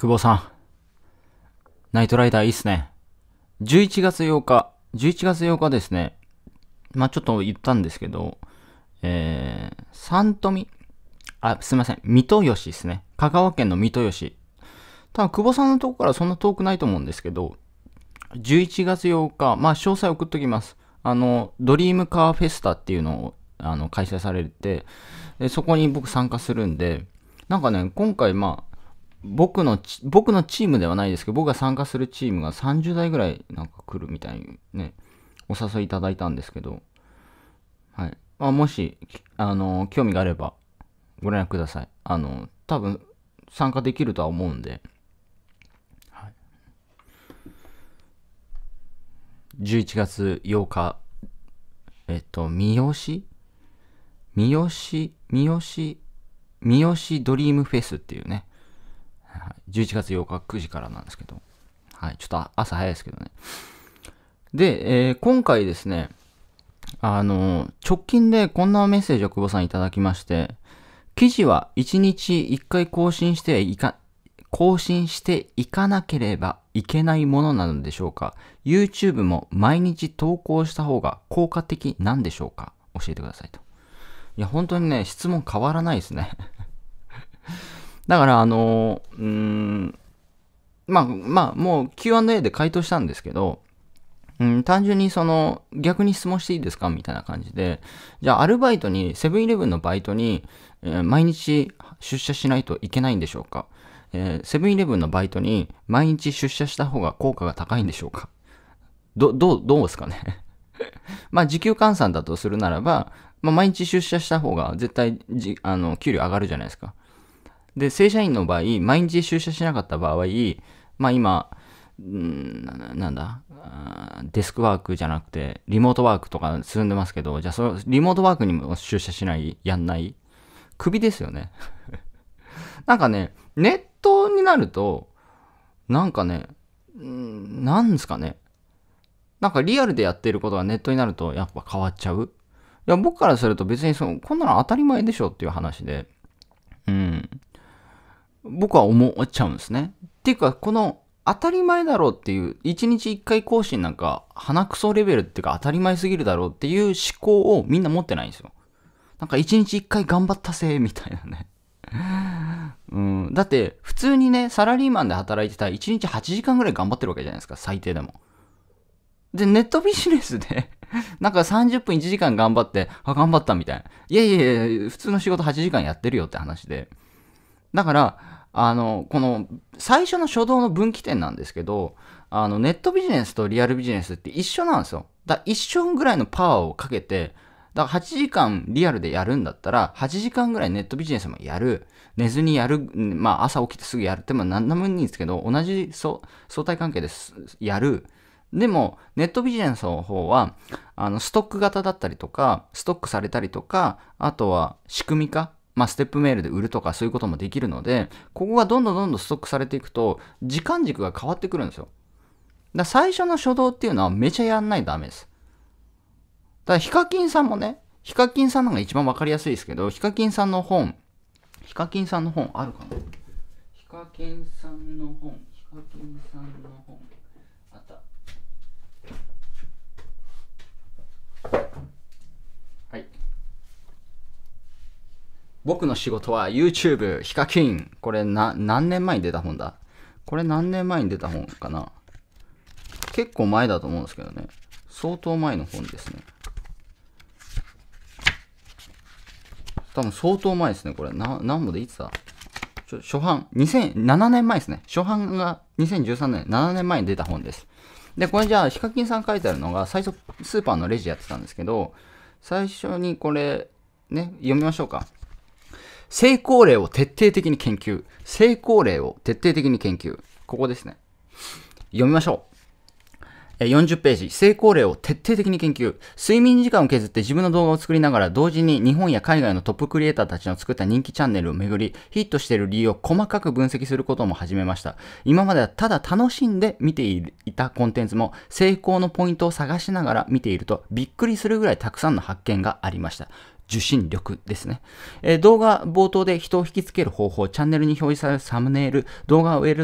久保さん。ナイトライダーいいっすね。11月8日、11月8日ですね。まあ、ちょっと言ったんですけど、えー、三富、あ、すいません、水戸吉ですね。香川県の水戸吉。多分、久保さんのとこからそんな遠くないと思うんですけど、11月8日、まあ、詳細送っときます。あの、ドリームカーフェスタっていうのを、あの、開催されて、でそこに僕参加するんで、なんかね、今回、まあ、僕の、僕のチームではないですけど、僕が参加するチームが30代ぐらいなんか来るみたいにね、お誘いいただいたんですけど、はい。まあ、もし、あの、興味があれば、ご連絡ください。あの、多分、参加できるとは思うんで、はい。11月8日、えっと、三好三好、三好、三好ドリームフェスっていうね、はい11月8日9時からなんですけど。はい。ちょっと朝早いですけどね。で、えー、今回ですね、あの、直近でこんなメッセージを久保さんいただきまして、記事は1日1回更新していか、更新していかなければいけないものなのでしょうか ?YouTube も毎日投稿した方が効果的なんでしょうか教えてくださいと。いや、本当にね、質問変わらないですねだから、あの、うん、まあ、まあ、もう Q&A で回答したんですけど、うん、単純にその、逆に質問していいですかみたいな感じで、じゃあアルバイトに、セブンイレブンのバイトに、えー、毎日出社しないといけないんでしょうかえー、セブンイレブンのバイトに毎日出社した方が効果が高いんでしょうかど、どう、どうですかね まあ、時給換算だとするならば、まあ、毎日出社した方が絶対じ、あの、給料上がるじゃないですか。で、正社員の場合、毎日就社しなかった場合、まあ今、んなんだデスクワークじゃなくて、リモートワークとか進んでますけど、じゃあその、リモートワークにも出社しないやんない首ですよね。なんかね、ネットになると、なんかね、んなんですかね。なんかリアルでやってることがネットになるとやっぱ変わっちゃう。いや、僕からすると別にその、こんなの当たり前でしょっていう話で。うん。僕は思っちゃうんですね。っていうか、この当たり前だろうっていう、1日1回更新なんか鼻くそレベルっていうか当たり前すぎるだろうっていう思考をみんな持ってないんですよ。なんか1日1回頑張ったせーみたいなね。うん、だって普通にね、サラリーマンで働いてたら1日8時間ぐらい頑張ってるわけじゃないですか、最低でも。で、ネットビジネスで なんか30分1時間頑張って、あ、頑張ったみたいな。いやいやいや、普通の仕事8時間やってるよって話で。だから、あの、この最初の初動の分岐点なんですけど、あの、ネットビジネスとリアルビジネスって一緒なんですよ。だ一緒ぐらいのパワーをかけて、だから8時間リアルでやるんだったら、8時間ぐらいネットビジネスもやる、寝ずにやる、まあ朝起きてすぐやるっても何でもいいんですけど、同じ相対関係でやる。でも、ネットビジネスの方は、あの、ストック型だったりとか、ストックされたりとか、あとは仕組み化まあ、ステップメールで売るとかそういうこともできるので、ここがどんどんどんどんストックされていくと、時間軸が変わってくるんですよ。だ最初の初動っていうのはめちゃやんないとダメです。だから、ヒカキンさんもね、ヒカキンさんのが一番わかりやすいですけど、ヒカキンさんの本、ヒカキンさんの本あるかなヒカキンさんの本、ヒカキンさんの本。僕の仕事は YouTube、ヒカキン。これな、何年前に出た本だこれ何年前に出た本かな結構前だと思うんですけどね。相当前の本ですね。多分相当前ですね、これ。な、何本でいつだちょ初版、2007年前ですね。初版が2013年、7年前に出た本です。で、これじゃあ、ヒカキンさん書いてあるのが、最初、スーパーのレジやってたんですけど、最初にこれ、ね、読みましょうか。成功例を徹底的に研究。成功例を徹底的に研究。ここですね。読みましょう。40ページ、成功例を徹底的に研究。睡眠時間を削って自分の動画を作りながら、同時に日本や海外のトップクリエイターたちの作った人気チャンネルをめぐり、ヒットしている理由を細かく分析することも始めました。今まではただ楽しんで見ていたコンテンツも、成功のポイントを探しながら見ていると、びっくりするぐらいたくさんの発見がありました。受信力ですね、えー、動画冒頭で人を引きつける方法、チャンネルに表示されるサムネイル、動画を選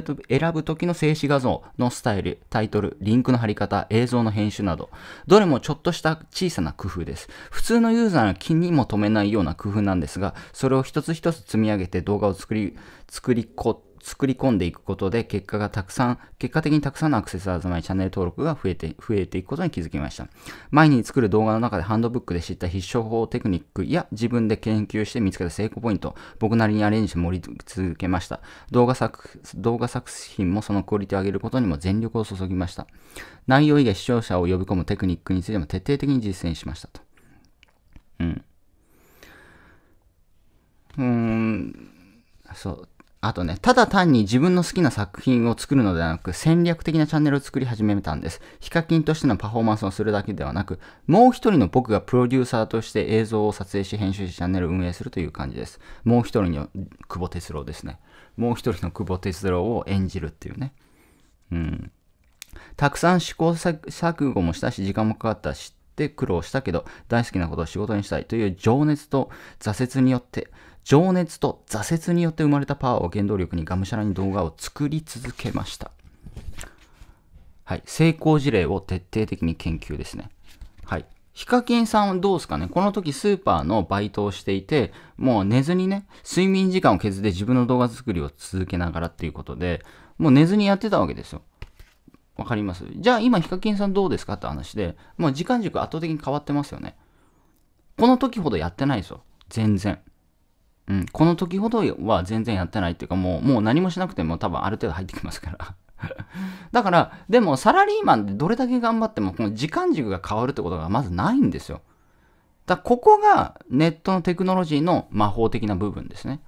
ぶ時の静止画像のスタイル、タイトル、リンクの貼り方、映像の編集など、どれもちょっとした小さな工夫です。普通のユーザーの気にも留めないような工夫なんですが、それを一つ一つ積み上げて動画を作り、作りこ、作り込んでいくことで、結果がたくさん、結果的にたくさんのアクセス集まり、チャンネル登録が増えて、増えていくことに気づきました。前に作る動画の中でハンドブックで知った必勝法テクニックや、自分で研究して見つけた成功ポイント、僕なりにアレンジして盛り続けました。動画作、動画作品もそのクオリティを上げることにも全力を注ぎました。内容以外視聴者を呼び込むテクニックについても徹底的に実践しましたと。うん。うん、そう。あとね、ただ単に自分の好きな作品を作るのではなく、戦略的なチャンネルを作り始めたんです。ヒカキンとしてのパフォーマンスをするだけではなく、もう一人の僕がプロデューサーとして映像を撮影し、編集し、チャンネルを運営するという感じです。もう一人の久保哲郎ですね。もう一人の久保哲郎を演じるっていうね。うん。たくさん試行錯誤もしたし、時間もかかったし、っ苦労したけど大好きなことを仕事にしたいという情熱と挫折によって情熱と挫折によって生まれたパワーを原動力にがむしゃらに動画を作り続けました。はい。成功事例を徹底的に研究ですね。はい。ヒカキンさんはどうですかねこの時スーパーのバイトをしていて、もう寝ずにね、睡眠時間を削って自分の動画作りを続けながらっていうことで、もう寝ずにやってたわけですよ。わかりますじゃあ今ヒカキンさんどうですかって話で、もう時間軸圧倒的に変わってますよね。この時ほどやってないですよ。全然。うん、この時ほどは全然やってないっていうかもう、もう何もしなくても多分ある程度入ってきますから だから、でもサラリーマンでどれだけ頑張ってもこの時間軸が変わるってことがまずないんですよ。だここがネットのテクノロジーの魔法的な部分ですね。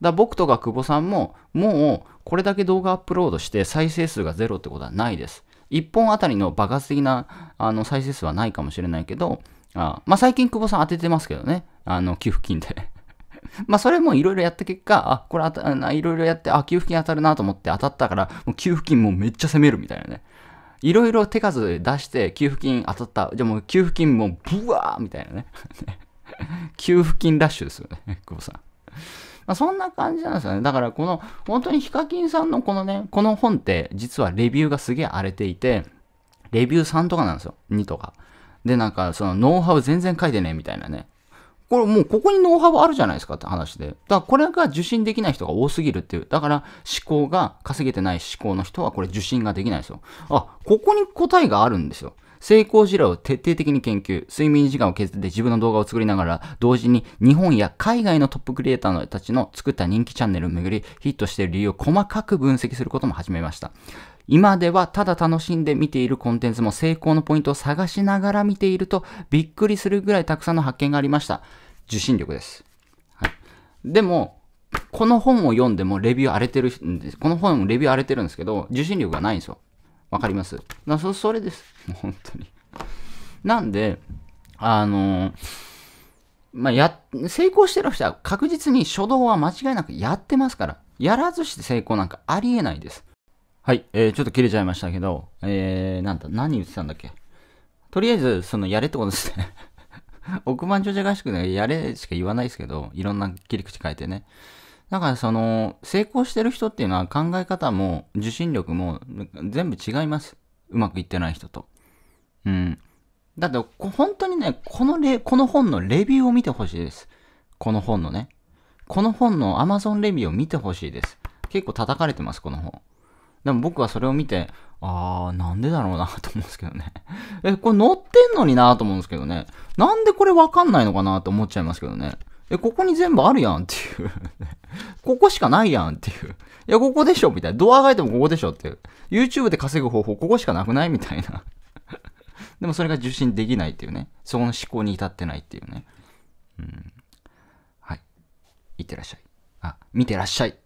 だ僕とか久保さんももうこれだけ動画アップロードして再生数がゼロってことはないです。1本あたりの爆発的なあの再生数はないかもしれないけど、あまあ、最近久保さん当ててますけどね、あの寄付金でまあ、それもいろいろやった結果、あ、これあた、いろいろやって、あ、給付金当たるなと思って当たったから、もう給付金もめっちゃ攻めるみたいなね。いろいろ手数出して、給付金当たった。じゃあもう給付金もうブワーみたいなね。給付金ラッシュですよね、久保さん。まあ、そんな感じなんですよね。だからこの、本当にヒカキンさんのこのね、この本って実はレビューがすげえ荒れていて、レビュー3とかなんですよ。2とか。で、なんかそのノウハウ全然書いてねえみたいなね。これもうここにノウハウあるじゃないですかって話で。だからこれが受信できない人が多すぎるっていう。だから思考が稼げてない思考の人はこれ受信ができないですよ。あ、ここに答えがあるんですよ。成功事例を徹底的に研究、睡眠時間を削って自分の動画を作りながら、同時に日本や海外のトップクリエイターたちの作った人気チャンネルをめぐり、ヒットしている理由を細かく分析することも始めました。今ではただ楽しんで見ているコンテンツも成功のポイントを探しながら見ているとびっくりするぐらいたくさんの発見がありました。受信力です。はい、でも、この本を読んでもレビュー荒れてるんです。この本レビュー荒れてるんですけど、受信力がないんですよ。わかりますなそそれです。本当に。なんで、あのまあ、や、成功してる人は確実に初動は間違いなくやってますから、やらずして成功なんかありえないです。はい、えー、ちょっと切れちゃいましたけど、えー、なんだ、何言ってたんだっけとりあえず、その、やれってことですね 億万長者合宿でやれしか言わないですけど、いろんな切り口変えてね。だからその、成功してる人っていうのは考え方も受信力も全部違います。うまくいってない人と。うん。だって、本当にね、このレ、この本のレビューを見てほしいです。この本のね。この本の Amazon レビューを見てほしいです。結構叩かれてます、この本。でも僕はそれを見て、あー、なんでだろうなと思うんですけどね。え、これ乗ってんのになと思うんですけどね。なんでこれわかんないのかなと思っちゃいますけどね。え、ここに全部あるやんっていう ここしかないやんっていういや、ここでしょみたいな。ドアが開いてもここでしょっていう。YouTube で稼ぐ方法、ここしかなくないみたいな でもそれが受信できないっていうね。そこの思考に至ってないっていうね。うん。はい。いってらっしゃい。あ、見てらっしゃい。